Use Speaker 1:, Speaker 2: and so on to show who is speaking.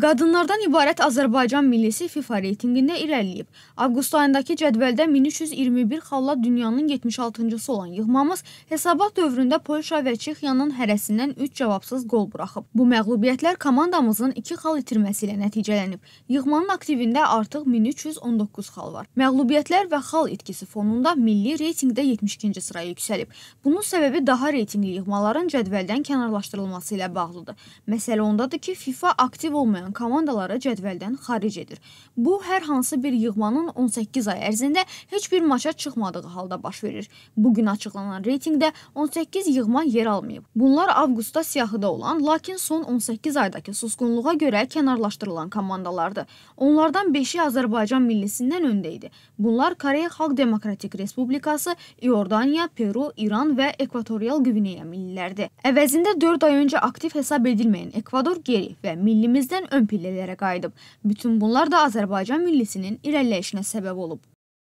Speaker 1: Qadınlardan ibarət Azərbaycan millisi FIFA reytinqində irəliləyib. Avqust ayındakı cədvəldə 1321 xalla dünyanın 76-cısı olan yığmamız hesabat dövründə Polşa və Çexiyanın hərəsindən 3 cavabsız qol buraxıb. Bu məğlubiyyətlər komandamızın 2 xal itirməsi ilə nəticələnib. Yığmanın aktivində artıq 1319 xal var. Məğlubiyyətlər və xal itkisi fonunda milli reytinqdə 72-ci sıraya yüksəlib. Bunun səbəbi daha reytinqli yığmaların cədvəldən kənarlaşdırılması ilə bağlıdır. Məsələ ondadır ki, FIFA aktiv olmayan olmayan komandaları cədvəldən xaric edir. Bu hər hansı bir yığmanın 18 ay ərzində heç bir maça çıxmadığı halda baş verir. Bu gün açıqlanan reytinqdə 18 yığma yer almayıb. Bunlar avqustda siyahıda olan, lakin son 18 aydakı susqunluğa görə kənarlaşdırılan komandalardır. Onlardan 5-i Azərbaycan millisindən öndə idi. Bunlar Koreya Xalq Demokratik Respublikası, İordaniya, Peru, İran və Ekvatorial Qvineya millilərdir. Əvəzində 4 ay öncə aktiv hesab edilməyən Ekvador geri və millimizdən ön pillələrə qayıdıb. Bütün bunlar da Azərbaycan millisinin irəliləyişinə səbəb olub.